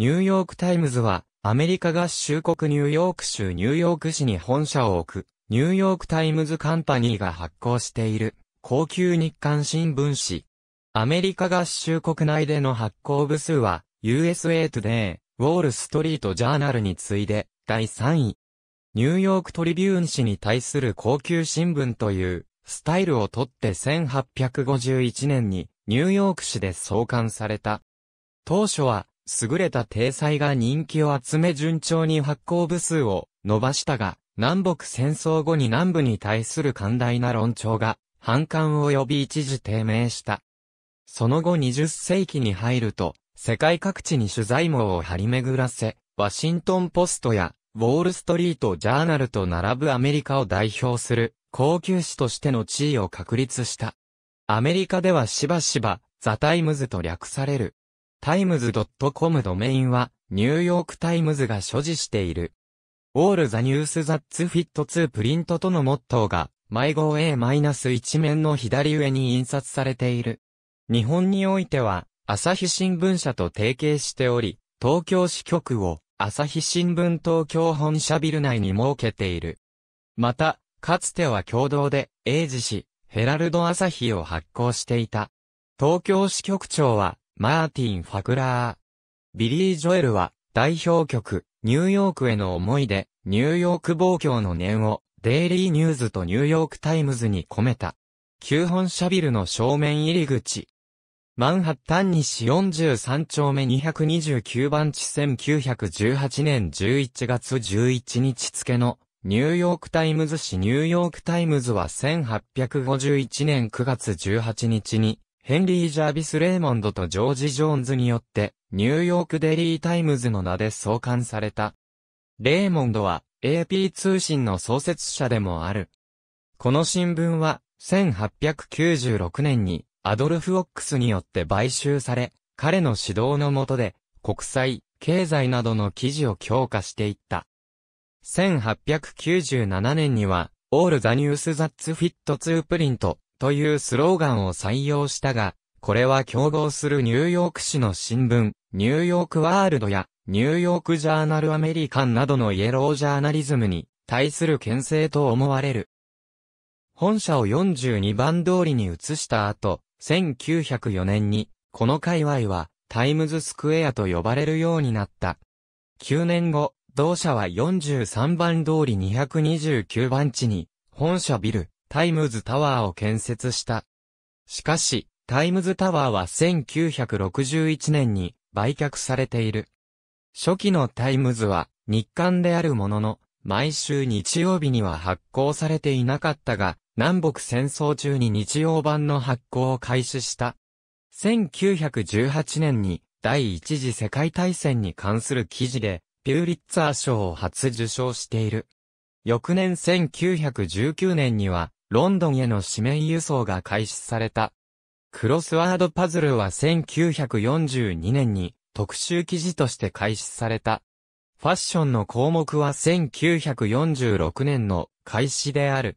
ニューヨークタイムズは、アメリカ合衆国ニューヨーク州ニューヨーク市に本社を置く、ニューヨークタイムズカンパニーが発行している、高級日刊新聞紙。アメリカ合衆国内での発行部数は、USA Today、ウォールストリートジャーナルに次いで、第3位。ニューヨークトリビューン紙に対する高級新聞という、スタイルをとって1851年に、ニューヨーク市で創刊された。当初は、優れた体裁が人気を集め順調に発行部数を伸ばしたが、南北戦争後に南部に対する寛大な論調が、反感を呼び一時低迷した。その後20世紀に入ると、世界各地に取材網を張り巡らせ、ワシントンポストや、ウォールストリートジャーナルと並ぶアメリカを代表する、高級誌としての地位を確立した。アメリカではしばしば、ザ・タイムズと略される、タイムズ .com ドメインは、ニューヨークタイムズが所持している。All the news that fit to print とのモットーが、迷子 A-1 面の左上に印刷されている。日本においては、朝日新聞社と提携しており、東京支局を、朝日新聞東京本社ビル内に設けている。また、かつては共同で、英字氏、ヘラルド朝日を発行していた。東京支局長は、マーティン・ファクラー。ビリー・ジョエルは、代表曲、ニューヨークへの思いで、ニューヨーク暴挙の念を、デイリーニューズとニューヨークタイムズに込めた。旧本社ビルの正面入り口。マンハッタン西43丁目229番地1918年11月11日付のニューヨークタイムズ市ニューヨークタイムズは1851年9月18日にヘンリー・ジャービス・レーモンドとジョージ・ジョーンズによって、ニューヨークデリー・タイムズの名で創刊された。レーモンドは AP 通信の創設者でもある。この新聞は、1896年にアドルフ・オックスによって買収され、彼の指導の下で、国際、経済などの記事を強化していった。1897年には、オール・ザ・ニュース・ザッツ・フィット・ツー・プリント、というスローガンを採用したが、これは競合するニューヨーク市の新聞、ニューヨークワールドや、ニューヨークジャーナルアメリカンなどのイエロージャーナリズムに対する牽制と思われる。本社を42番通りに移した後、1904年に、この界隈はタイムズスクエアと呼ばれるようになった。9年後、同社は43番通り229番地に、本社ビル、タイムズタワーを建設した。しかし、タイムズタワーは1961年に売却されている。初期のタイムズは日刊であるものの、毎週日曜日には発行されていなかったが、南北戦争中に日曜版の発行を開始した。1918年に第一次世界大戦に関する記事で、ピューリッツァー賞を初受賞している。翌年1919年には、ロンドンへの紙面輸送が開始された。クロスワードパズルは1942年に特集記事として開始された。ファッションの項目は1946年の開始である。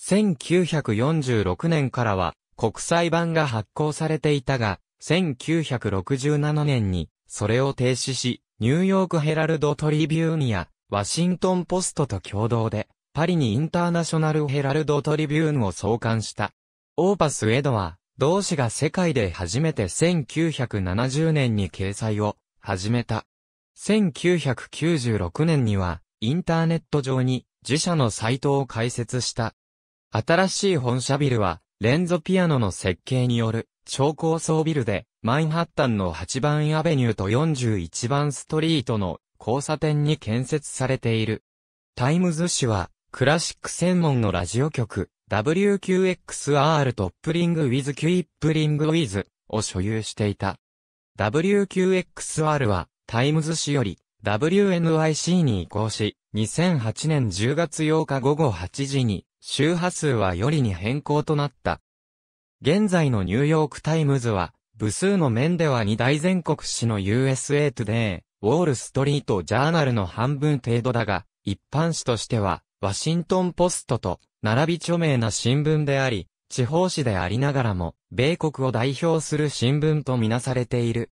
1946年からは国際版が発行されていたが、1967年にそれを停止し、ニューヨークヘラルドトリビューニア、ワシントンポストと共同でパリにインターナショナルヘラルドトリビューンを創刊した。オーパス・エドは、同志が世界で初めて1970年に掲載を始めた。1996年には、インターネット上に自社のサイトを開設した。新しい本社ビルは、レンゾピアノの設計による超高層ビルで、マンハッタンの8番アベニューと41番ストリートの交差点に建設されている。タイムズ紙は、クラシック専門のラジオ局、WQXR トップリングウィズキュイップリングウィズを所有していた。WQXR はタイムズ紙より WNYC に移行し、2008年10月8日午後8時に周波数はよりに変更となった。現在のニューヨークタイムズは、部数の面では2大全国紙の USA Today、ウォールストリートジャーナルの半分程度だが、一般紙としては、ワシントンポストと並び著名な新聞であり、地方紙でありながらも、米国を代表する新聞とみなされている。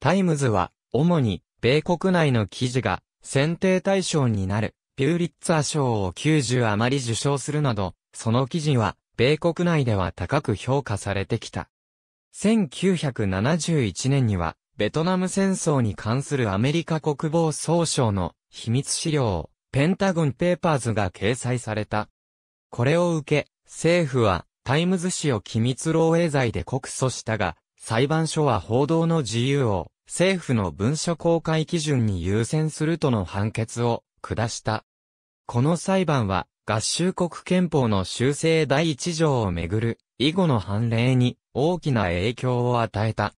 タイムズは、主に、米国内の記事が、選定対象になる、ピューリッツァ賞を90余り受賞するなど、その記事は、米国内では高く評価されてきた。1971年には、ベトナム戦争に関するアメリカ国防総省の秘密資料をペンタゴンペーパーズが掲載された。これを受け、政府はタイムズ氏を機密漏洩罪で告訴したが、裁判所は報道の自由を政府の文書公開基準に優先するとの判決を下した。この裁判は合衆国憲法の修正第一条をめぐる以後の判例に大きな影響を与えた。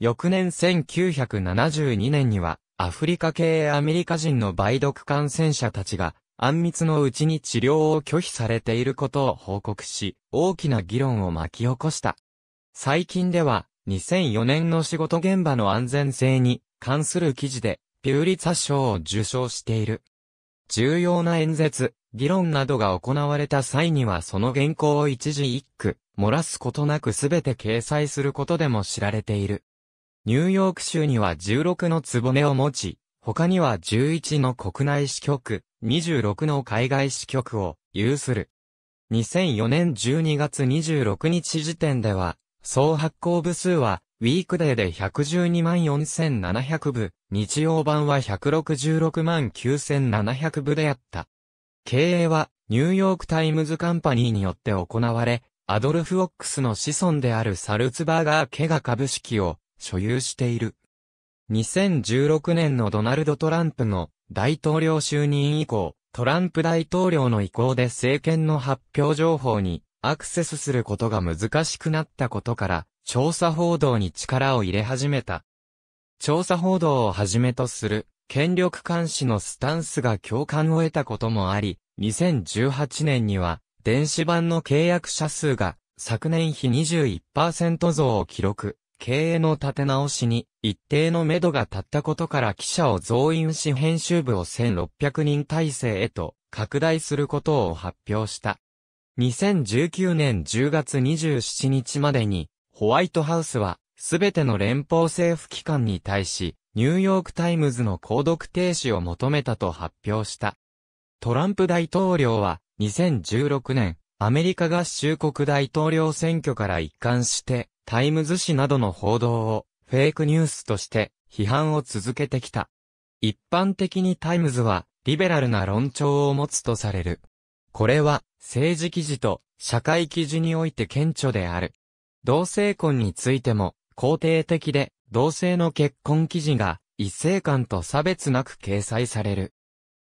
翌年1972年にはアフリカ系アメリカ人の梅毒感染者たちが、あんみつのうちに治療を拒否されていることを報告し、大きな議論を巻き起こした。最近では、2004年の仕事現場の安全性に関する記事で、ピューリツァ賞を受賞している。重要な演説、議論などが行われた際にはその原稿を一字一句、漏らすことなくすべて掲載することでも知られている。ニューヨーク州には16の局を持ち、他には11の国内支局、26の海外支局を有する。2004年12月26日時点では、総発行部数は、ウィークデーで112万4700部、日曜版は166万9700部であった。経営は、ニューヨークタイムズカンパニーによって行われ、アドルフ・オックスの子孫であるサルツバーガー・ケが株式を所有している。2016年のドナルド・トランプの大統領就任以降、トランプ大統領の意向で政権の発表情報にアクセスすることが難しくなったことから、調査報道に力を入れ始めた。調査報道をはじめとする、権力監視のスタンスが共感を得たこともあり、2018年には、電子版の契約者数が、昨年比21%増を記録。経営の立て直しに一定の目処が立ったことから記者を増員し編集部を1600人体制へと拡大することを発表した。2019年10月27日までにホワイトハウスはすべての連邦政府機関に対しニューヨークタイムズの購読停止を求めたと発表した。トランプ大統領は2016年アメリカ合衆国大統領選挙から一貫してタイムズ紙などの報道をフェイクニュースとして批判を続けてきた。一般的にタイムズはリベラルな論調を持つとされる。これは政治記事と社会記事において顕著である。同性婚についても肯定的で同性の結婚記事が異性間と差別なく掲載される。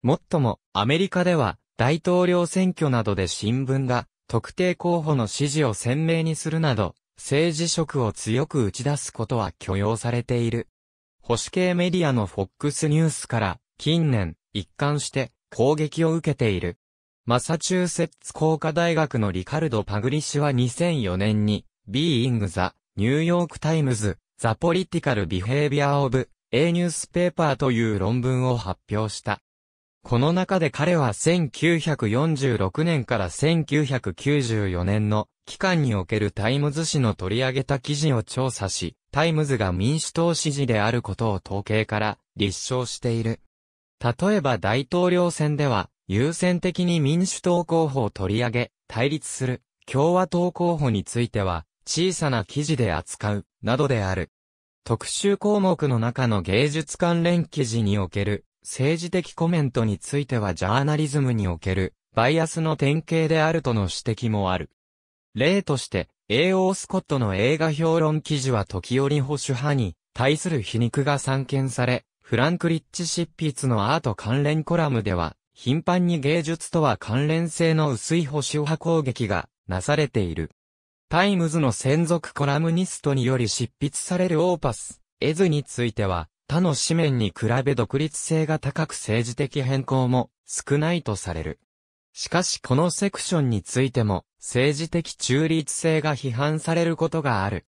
もっともアメリカでは大統領選挙などで新聞が特定候補の支持を鮮明にするなど政治色を強く打ち出すことは許容されている。保守系メディアの FOX ニュースから近年一貫して攻撃を受けている。マサチューセッツ工科大学のリカルド・パグリ氏は2004年に Being the New York Times The Political Behavior of A Newspaper という論文を発表した。この中で彼は1946年から1994年の期間におけるタイムズ紙の取り上げた記事を調査し、タイムズが民主党支持であることを統計から立証している。例えば大統領選では、優先的に民主党候補を取り上げ、対立する共和党候補については、小さな記事で扱う、などである。特集項目の中の芸術関連記事における、政治的コメントについてはジャーナリズムにおけるバイアスの典型であるとの指摘もある。例として、A.O. スコットの映画評論記事は時折保守派に対する皮肉が散見され、フランクリッチ執筆のアート関連コラムでは、頻繁に芸術とは関連性の薄い保守派攻撃がなされている。タイムズの専属コラムニストにより執筆されるオーパス、エズについては、他の紙面に比べ独立性が高く政治的変更も少ないとされる。しかしこのセクションについても政治的中立性が批判されることがある。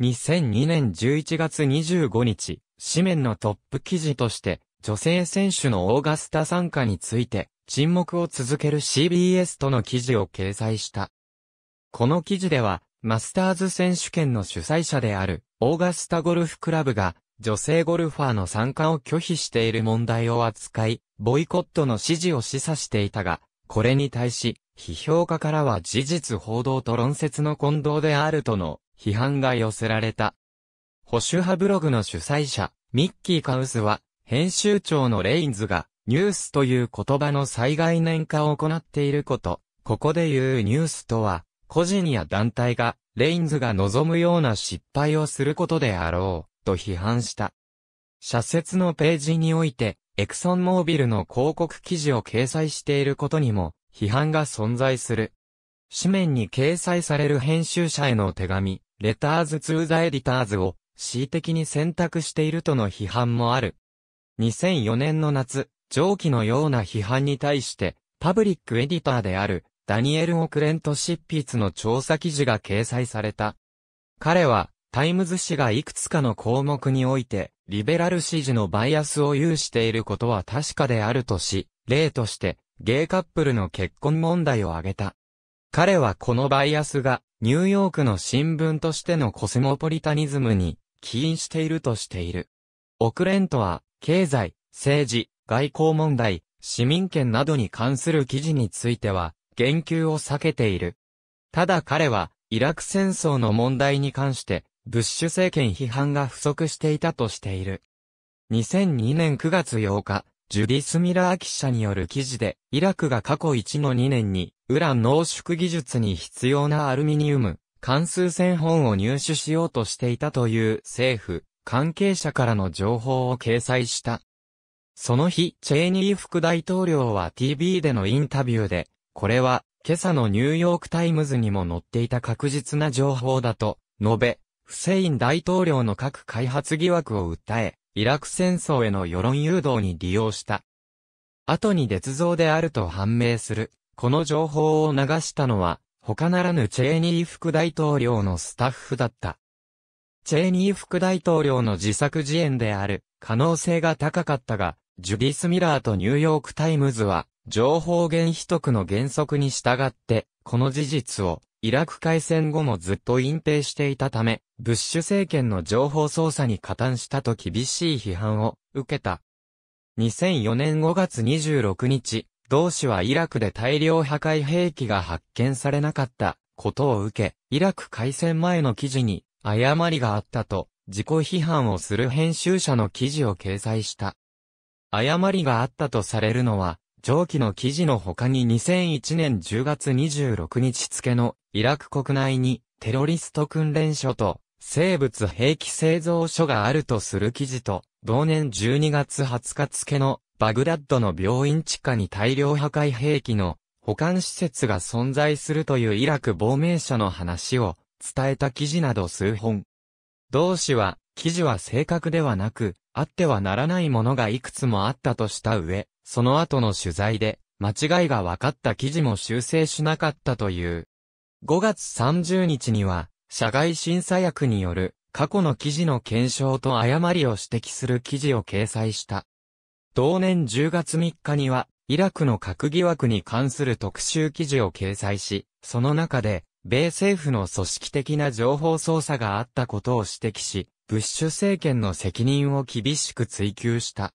2002年11月25日、紙面のトップ記事として女性選手のオーガスタ参加について沈黙を続ける CBS との記事を掲載した。この記事では、マスターズ選手権の主催者である、オーガスタゴルフクラブが、女性ゴルファーの参加を拒否している問題を扱い、ボイコットの支持を示唆していたが、これに対し、批評家からは事実報道と論説の混同であるとの批判が寄せられた。保守派ブログの主催者、ミッキー・カウスは、編集長のレインズが、ニュースという言葉の災概念化を行っていること、ここで言うニュースとは、個人や団体がレインズが望むような失敗をすることであろう、と批判した。社説のページにおいて、エクソンモービルの広告記事を掲載していることにも、批判が存在する。紙面に掲載される編集者への手紙、レターズ・ツー・ザ・エディターズを、恣意的に選択しているとの批判もある。2004年の夏、上記のような批判に対して、パブリックエディターである、ダニエル・オクレント執筆の調査記事が掲載された。彼は、タイムズ氏がいくつかの項目において、リベラル支持のバイアスを有していることは確かであるとし、例として、ゲイカップルの結婚問題を挙げた。彼はこのバイアスが、ニューヨークの新聞としてのコスモポリタニズムに、起因しているとしている。オクレントは、経済、政治、外交問題、市民権などに関する記事については、言及を避けている。ただ彼は、イラク戦争の問題に関して、ブッシュ政権批判が不足していたとしている。2002年9月8日、ジュディス・ミラー記者による記事で、イラクが過去1の2年に、ウラン濃縮技術に必要なアルミニウム、関数線本を入手しようとしていたという政府、関係者からの情報を掲載した。その日、チェイニー副大統領は TV でのインタビューで、これは、今朝のニューヨークタイムズにも載っていた確実な情報だと、述べ、フセイン大統領の核開発疑惑を訴え、イラク戦争への世論誘導に利用した。後に捏造であると判明する、この情報を流したのは、他ならぬチェーニー副大統領のスタッフだった。チェーニー副大統領の自作自演である可能性が高かったが、ジュディス・ミラーとニューヨーク・タイムズは、情報源秘匿の原則に従って、この事実を、イラク海戦後もずっと隠蔽していたため、ブッシュ政権の情報操作に加担したと厳しい批判を受けた。2004年5月26日、同氏はイラクで大量破壊兵器が発見されなかったことを受け、イラク海戦前の記事に誤りがあったと、自己批判をする編集者の記事を掲載した。誤りがあったとされるのは、上記の記事の他に2001年10月26日付のイラク国内にテロリスト訓練所と生物兵器製造所があるとする記事と同年12月20日付のバグダッドの病院地下に大量破壊兵器の保管施設が存在するというイラク亡命者の話を伝えた記事など数本。同氏は、記事は正確ではなく、あってはならないものがいくつもあったとした上、その後の取材で、間違いが分かった記事も修正しなかったという。5月30日には、社外審査役による過去の記事の検証と誤りを指摘する記事を掲載した。同年10月3日には、イラクの核疑惑に関する特集記事を掲載し、その中で、米政府の組織的な情報操作があったことを指摘し、ブッシュ政権の責任を厳しく追及した。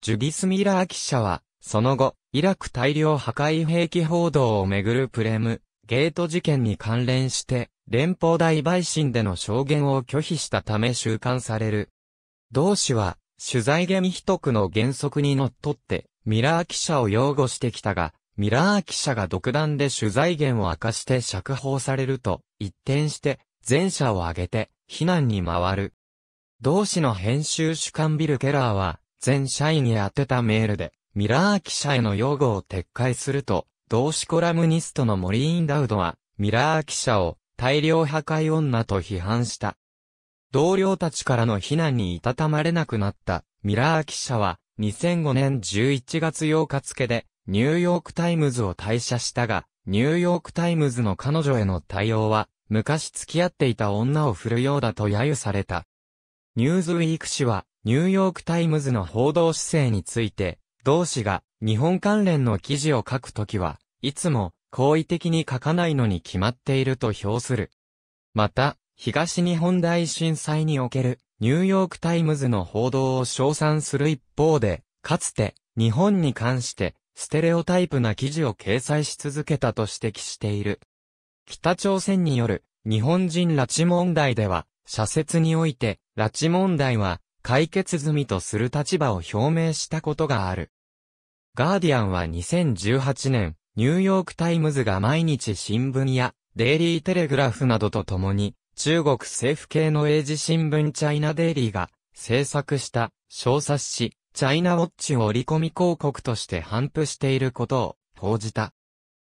ジュディス・ミラー記者は、その後、イラク大量破壊兵器報道をめぐるプレム、ゲート事件に関連して、連邦大陪審での証言を拒否したため収監される。同氏は、取材ゲミ秘匿の原則に則って、ミラー記者を擁護してきたが、ミラー記者が独断で取材源を明かして釈放されると、一転して、前者を挙げて、避難に回る。同氏の編集主幹ビル・ケラーは、全社員に宛てたメールで、ミラー記者への擁護を撤回すると、同志コラムニストのモリーン・ダウドは、ミラー記者を大量破壊女と批判した。同僚たちからの非難にいたたまれなくなったミラー記者は2005年11月8日付でニューヨークタイムズを退社したが、ニューヨークタイムズの彼女への対応は昔付き合っていた女を振るようだと揶揄された。ニューズウィーク氏はニューヨークタイムズの報道姿勢について、同氏が日本関連の記事を書くときは、いつも好意的に書かないのに決まっていると評する。また、東日本大震災におけるニューヨークタイムズの報道を称賛する一方で、かつて日本に関してステレオタイプな記事を掲載し続けたと指摘している。北朝鮮による日本人拉致問題では、社説において、拉致問題は解決済みとする立場を表明したことがある。ガーディアンは2018年、ニューヨークタイムズが毎日新聞やデイリーテレグラフなどと共に、中国政府系の英字新聞チャイナデイリーが制作した小冊子、チャイナウォッチを折り込み広告として反布していることを報じた。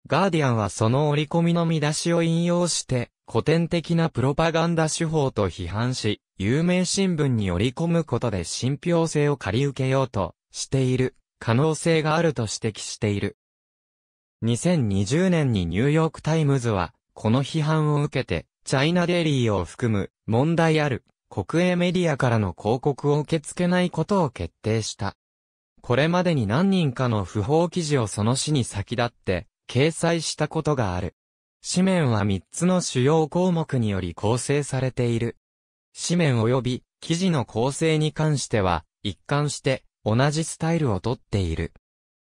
ガーディアンはその折り込みの見出しを引用して、古典的なプロパガンダ手法と批判し、有名新聞に織り込むことで信憑性を借り受けようとしている可能性があると指摘している。2020年にニューヨークタイムズは、この批判を受けて、チャイナデリーを含む問題ある国営メディアからの広告を受け付けないことを決定した。これまでに何人かの不法記事をその市に先立って掲載したことがある。紙面は3つの主要項目により構成されている。紙面及び記事の構成に関しては、一貫して同じスタイルをとっている。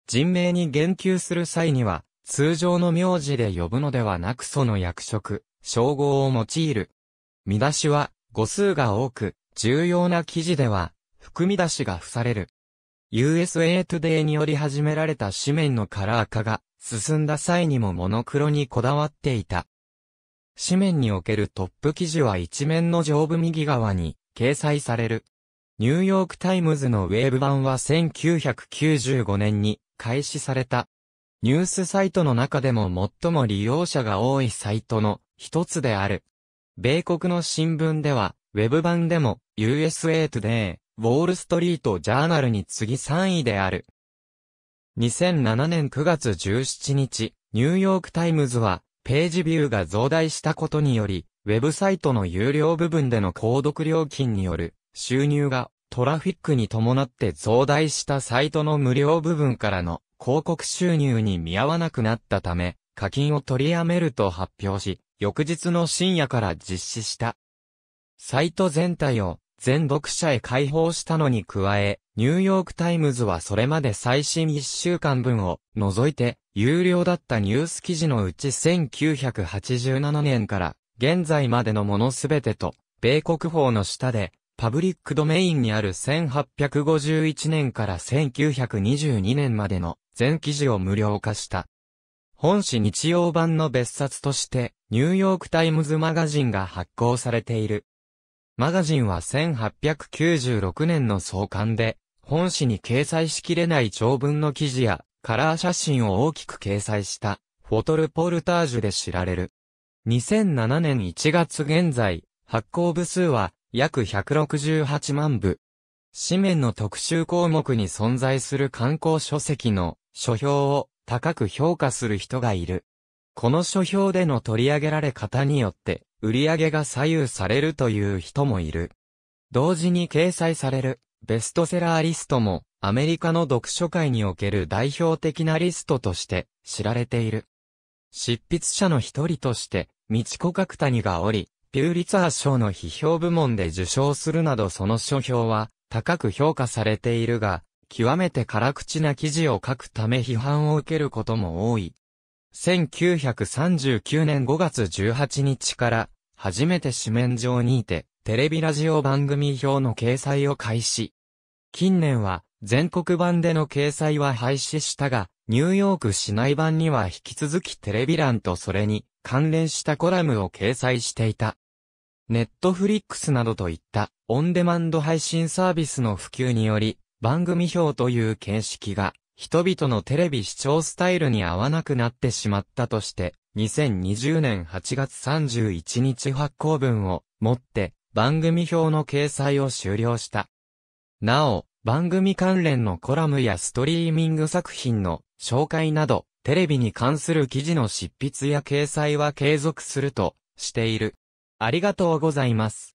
人名に言及する際には、通常の名字で呼ぶのではなくその役職、称号を用いる。見出しは、語数が多く、重要な記事では、含み出しが付される。USA Today により始められた紙面のカラー化が進んだ際にもモノクロにこだわっていた。紙面におけるトップ記事は一面の上部右側に掲載される。ニューヨークタイムズのウェーブ版は1995年に開始された。ニュースサイトの中でも最も利用者が多いサイトの一つである。米国の新聞では、ウェブ版でも USA Today、ウォールストリートジャーナルに次3位である。2007年9月17日、ニューヨークタイムズはページビューが増大したことにより、ウェブサイトの有料部分での購読料金による収入がトラフィックに伴って増大したサイトの無料部分からの広告収入に見合わなくなったため、課金を取りやめると発表し、翌日の深夜から実施した。サイト全体を全読者へ開放したのに加え、ニューヨークタイムズはそれまで最新1週間分を除いて有料だったニュース記事のうち1987年から現在までのものすべてと、米国法の下で、パブリックドメインにある1851年から1922年までの全記事を無料化した。本誌日曜版の別冊として、ニューヨークタイムズマガジンが発行されている。マガジンは1896年の創刊で、本誌に掲載しきれない長文の記事やカラー写真を大きく掲載した、フォトルポルタージュで知られる。2007年1月現在、発行部数は約168万部。紙面の特集項目に存在する観光書籍の書評を高く評価する人がいる。この書評での取り上げられ方によって売り上げが左右されるという人もいる。同時に掲載されるベストセラーリストも、アメリカの読書界における代表的なリストとして知られている。執筆者の一人として、道子角谷がおり、ピューリツァー賞の批評部門で受賞するなどその書評は高く評価されているが、極めて辛口な記事を書くため批判を受けることも多い。1939年5月18日から、初めて紙面上にいて、テレビラジオ番組表の掲載を開始。近年は、全国版での掲載は廃止したが、ニューヨーク市内版には引き続きテレビ欄とそれに関連したコラムを掲載していた。ネットフリックスなどといったオンデマンド配信サービスの普及により、番組表という形式が人々のテレビ視聴スタイルに合わなくなってしまったとして、2020年8月31日発行分をもって番組表の掲載を終了した。なお、番組関連のコラムやストリーミング作品の紹介など、テレビに関する記事の執筆や掲載は継続するとしている。ありがとうございます。